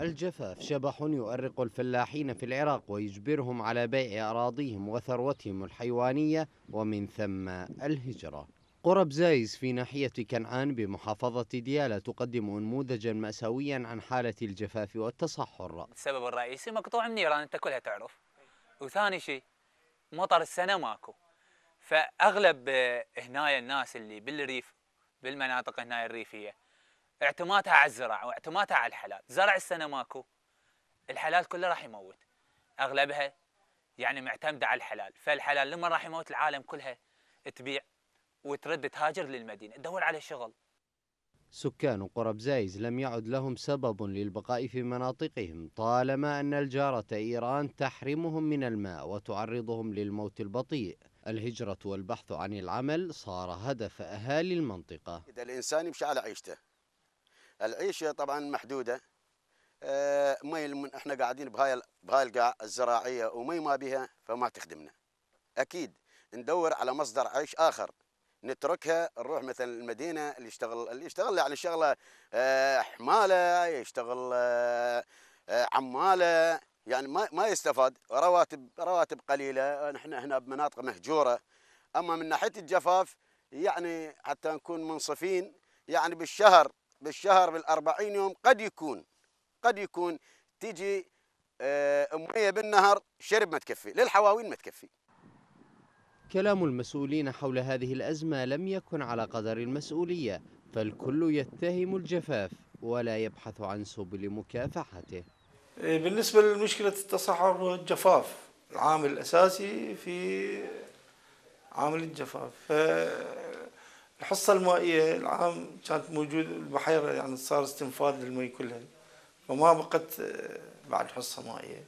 الجفاف شبح يؤرق الفلاحين في العراق ويجبرهم على بيع أراضيهم وثروتهم الحيوانية ومن ثم الهجرة قرب زايز في ناحية كنعان بمحافظة ديالى تقدم نموذجا مأساويا عن حالة الجفاف والتصحر السبب الرئيسي مقطوع من أنت كلها تعرف وثاني شيء مطر السنة ماكو فأغلب آه، هنايا الناس اللي بالريف بالمناطق هنايا الريفية اعتمادها على الزراعه واعتمادها على الحلال زرع السنه ماكو الحلال كله راح يموت اغلبها يعني معتمده على الحلال فالحلال لما راح يموت العالم كلها تبيع وترد تهاجر للمدينه تدور على شغل سكان قرب زايز لم يعد لهم سبب للبقاء في مناطقهم طالما أن الجارة إيران تحرمهم من الماء وتعرضهم للموت البطيء الهجرة والبحث عن العمل صار هدف أهالي المنطقة إذا الإنسان يمشي على عيشته العيشه طبعا محدوده آه، مي احنا قاعدين بهاي بهاي القاع الزراعيه ومي ما بها فما تخدمنا اكيد ندور على مصدر عيش اخر نتركها نروح مثلا المدينه اللي يشتغل اللي يشتغل يعني شغله آه، حماله يشتغل آه، عماله يعني ما ما يستفاد رواتب رواتب قليله نحن هنا بمناطق مهجوره اما من ناحيه الجفاف يعني حتى نكون منصفين يعني بالشهر بالشهر بالأربعين يوم قد يكون قد يكون تجي آه، مية بالنهر شرب ما تكفي للحواوين ما تكفي كلام المسؤولين حول هذه الأزمة لم يكن على قدر المسؤولية فالكل يتهم الجفاف ولا يبحث عن سبل مكافحته إيه، بالنسبة لمشكلة التصحر والجفاف العامل الأساسي في عامل الجفاف الحصة المائية العام كانت موجودة البحيرة يعني صار استنفاد للمي كلها فما بقت آه، بعد حصة مائية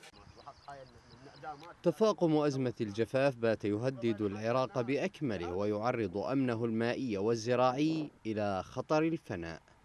تفاقم أزمة الجفاف بات يهدد العراق بأكمله ويعرض أمنه المائي والزراعي إلى خطر الفناء